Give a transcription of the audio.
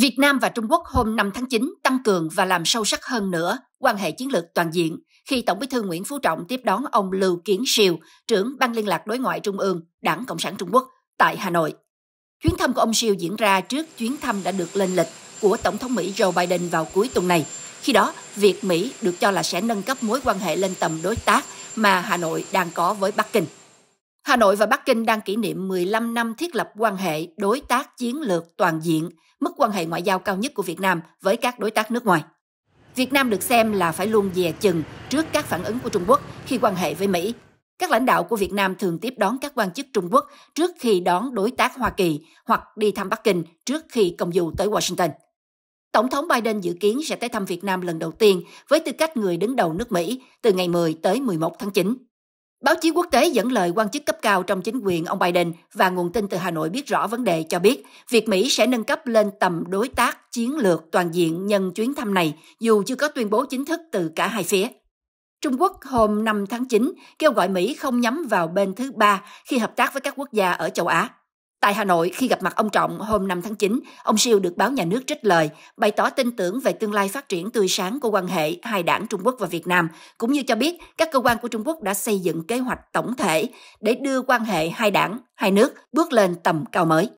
Việt Nam và Trung Quốc hôm 5 tháng 9 tăng cường và làm sâu sắc hơn nữa quan hệ chiến lược toàn diện khi Tổng Bí thư Nguyễn Phú Trọng tiếp đón ông Lưu Kiến Siêu, trưởng Ban liên lạc đối ngoại Trung ương, Đảng Cộng sản Trung Quốc tại Hà Nội. Chuyến thăm của ông Siêu diễn ra trước chuyến thăm đã được lên lịch của Tổng thống Mỹ Joe Biden vào cuối tuần này. Khi đó, việc Mỹ được cho là sẽ nâng cấp mối quan hệ lên tầm đối tác mà Hà Nội đang có với Bắc Kinh. Hà Nội và Bắc Kinh đang kỷ niệm 15 năm thiết lập quan hệ đối tác chiến lược toàn diện, mức quan hệ ngoại giao cao nhất của Việt Nam với các đối tác nước ngoài. Việt Nam được xem là phải luôn dè chừng trước các phản ứng của Trung Quốc khi quan hệ với Mỹ. Các lãnh đạo của Việt Nam thường tiếp đón các quan chức Trung Quốc trước khi đón đối tác Hoa Kỳ hoặc đi thăm Bắc Kinh trước khi công du tới Washington. Tổng thống Biden dự kiến sẽ tới thăm Việt Nam lần đầu tiên với tư cách người đứng đầu nước Mỹ từ ngày 10 tới 11 tháng 9. Báo chí quốc tế dẫn lời quan chức cấp cao trong chính quyền ông Biden và nguồn tin từ Hà Nội biết rõ vấn đề cho biết việc Mỹ sẽ nâng cấp lên tầm đối tác chiến lược toàn diện nhân chuyến thăm này dù chưa có tuyên bố chính thức từ cả hai phía. Trung Quốc hôm 5 tháng 9 kêu gọi Mỹ không nhắm vào bên thứ ba khi hợp tác với các quốc gia ở châu Á. Tại Hà Nội, khi gặp mặt ông Trọng hôm 5 tháng 9, ông Siêu được báo nhà nước trích lời, bày tỏ tin tưởng về tương lai phát triển tươi sáng của quan hệ hai đảng Trung Quốc và Việt Nam, cũng như cho biết các cơ quan của Trung Quốc đã xây dựng kế hoạch tổng thể để đưa quan hệ hai đảng, hai nước bước lên tầm cao mới.